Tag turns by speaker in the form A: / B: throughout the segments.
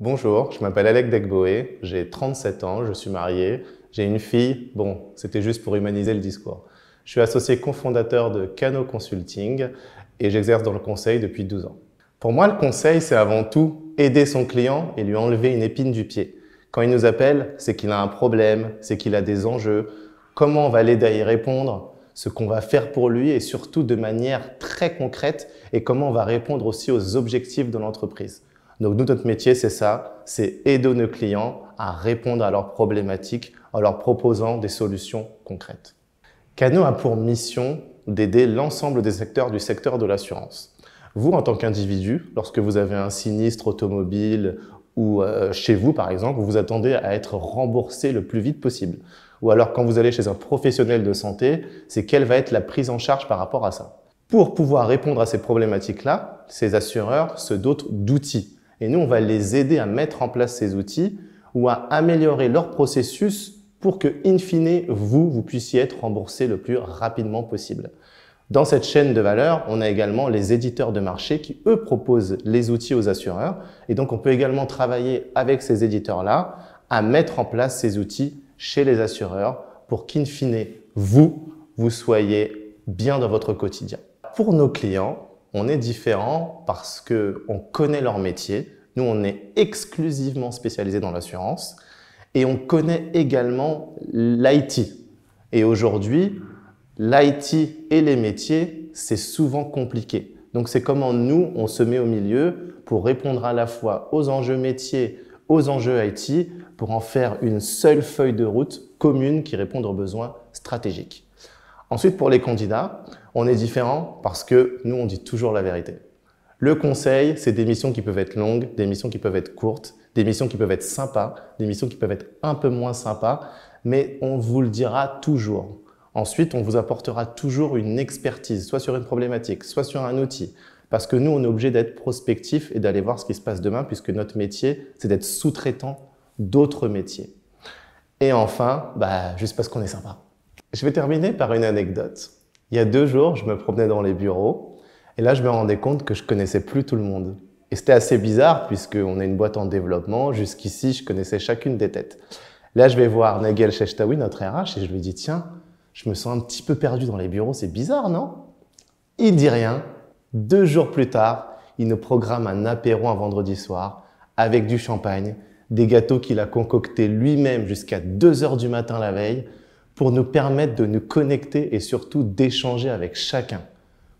A: Bonjour, je m'appelle Alec Degboé, j'ai 37 ans, je suis marié, j'ai une fille, bon, c'était juste pour humaniser le discours. Je suis associé cofondateur de Cano Consulting et j'exerce dans le conseil depuis 12 ans. Pour moi, le conseil, c'est avant tout aider son client et lui enlever une épine du pied. Quand il nous appelle, c'est qu'il a un problème, c'est qu'il a des enjeux, comment on va l'aider à y répondre, ce qu'on va faire pour lui et surtout de manière très concrète et comment on va répondre aussi aux objectifs de l'entreprise. Donc nous, notre métier, c'est ça, c'est aider nos clients à répondre à leurs problématiques en leur proposant des solutions concrètes. Cano a pour mission d'aider l'ensemble des secteurs du secteur de l'assurance. Vous, en tant qu'individu, lorsque vous avez un sinistre automobile ou euh, chez vous, par exemple, vous vous attendez à être remboursé le plus vite possible. Ou alors quand vous allez chez un professionnel de santé, c'est quelle va être la prise en charge par rapport à ça. Pour pouvoir répondre à ces problématiques-là, ces assureurs se dotent d'outils et nous, on va les aider à mettre en place ces outils ou à améliorer leur processus pour que, in fine, vous, vous puissiez être remboursé le plus rapidement possible. Dans cette chaîne de valeur, on a également les éditeurs de marché qui, eux, proposent les outils aux assureurs. Et donc, on peut également travailler avec ces éditeurs-là à mettre en place ces outils chez les assureurs pour qu'in fine, vous, vous soyez bien dans votre quotidien. Pour nos clients, on est différent parce que on connaît leur métier. Nous, on est exclusivement spécialisé dans l'assurance et on connaît également l'IT. Et aujourd'hui, l'IT et les métiers, c'est souvent compliqué. Donc c'est comment nous, on se met au milieu pour répondre à la fois aux enjeux métiers, aux enjeux IT, pour en faire une seule feuille de route commune qui répond aux besoins stratégiques. Ensuite, pour les candidats, on est différent parce que nous, on dit toujours la vérité. Le conseil, c'est des missions qui peuvent être longues, des missions qui peuvent être courtes, des missions qui peuvent être sympas, des missions qui peuvent être un peu moins sympas, mais on vous le dira toujours. Ensuite, on vous apportera toujours une expertise, soit sur une problématique, soit sur un outil, parce que nous, on est obligé d'être prospectif et d'aller voir ce qui se passe demain, puisque notre métier, c'est d'être sous-traitant d'autres métiers. Et enfin, bah, juste parce qu'on est sympa. Je vais terminer par une anecdote. Il y a deux jours, je me promenais dans les bureaux et là, je me rendais compte que je connaissais plus tout le monde. Et c'était assez bizarre puisqu'on est une boîte en développement. Jusqu'ici, je connaissais chacune des têtes. Là, je vais voir Nagel Shechtawi notre RH, et je lui dis Tiens, je me sens un petit peu perdu dans les bureaux, c'est bizarre, non Il dit rien. Deux jours plus tard, il nous programme un apéro un vendredi soir avec du champagne, des gâteaux qu'il a concoctés lui-même jusqu'à 2 heures du matin la veille pour nous permettre de nous connecter et surtout d'échanger avec chacun.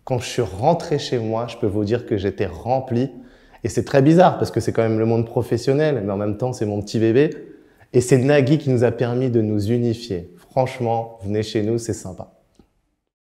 A: Quand je suis rentré chez moi, je peux vous dire que j'étais rempli. Et c'est très bizarre parce que c'est quand même le monde professionnel, mais en même temps, c'est mon petit bébé. Et c'est Nagui qui nous a permis de nous unifier. Franchement, venez chez nous, c'est sympa.